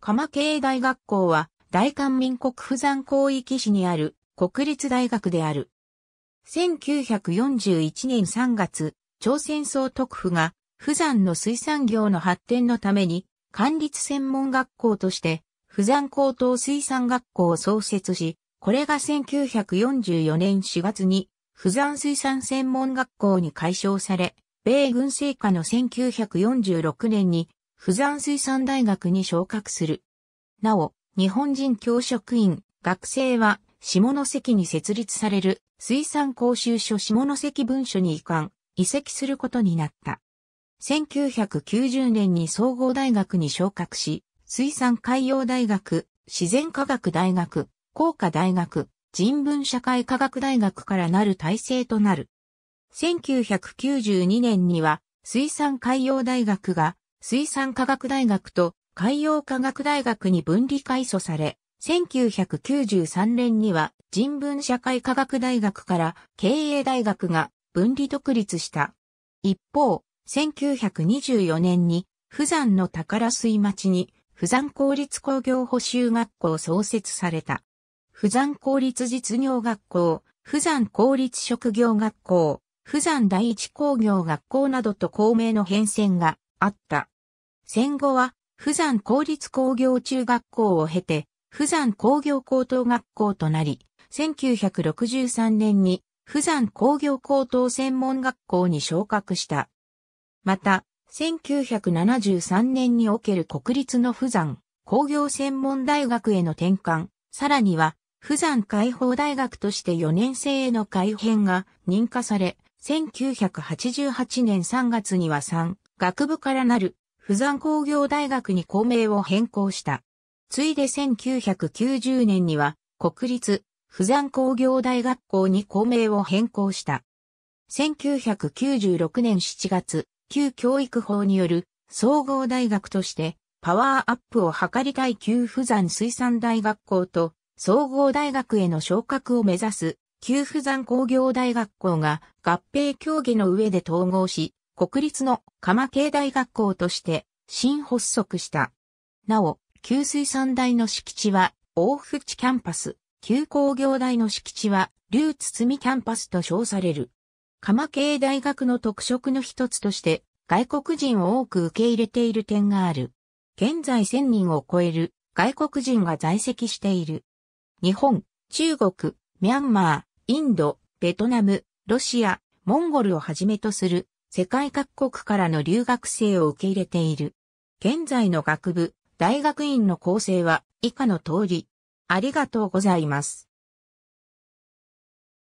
鎌慶大学校は大韓民国釜山広域市にある国立大学である。1941年3月、朝鮮総督府が釜山の水産業の発展のために管立専門学校として釜山高等水産学校を創設し、これが1944年4月に釜山水産専門学校に改称され、米軍政下の1946年に釜山水産大学に昇格する。なお、日本人教職員、学生は、下関に設立される水産講習所下関文書に移管、移籍することになった。1990年に総合大学に昇格し、水産海洋大学、自然科学大学、工科大学、人文社会科学大学からなる体制となる。1992年には水産海洋大学が水産科学大学と海洋科学大学に分離改組され、1993年には人文社会科学大学から経営大学が分離独立した。一方、1924年に富山の宝水町に富山公立工業補修学校創設された。富山公立実業学校、富山公立職業学校、富山第一工業学校などと校名の変遷があった。戦後は、富山公立工業中学校を経て、富山工業高等学校となり、1963年に富山工業高等専門学校に昇格した。また、1973年における国立の富山工業専門大学への転換、さらには、富山解放大学として4年生への改編が認可され、1988年3月には3学部からなる、富山工業大学に校名を変更した。ついで1990年には、国立、富山工業大学校に校名を変更した。1996年7月、旧教育法による総合大学としてパワーアップを図りたい旧富山水産大学校と総合大学への昇格を目指す旧富山工業大学校が合併協議の上で統合し、国立の鎌慶大学校として新発足した。なお、旧水産大の敷地は大淵キャンパス、旧工業大の敷地は竜堤キャンパスと称される。鎌慶大学の特色の一つとして外国人を多く受け入れている点がある。現在1000人を超える外国人が在籍している。日本、中国、ミャンマー、インド、ベトナム、ロシア、モンゴルをはじめとする世界各国からの留学生を受け入れている。現在の学部、大学院の構成は以下の通り。ありがとうございます。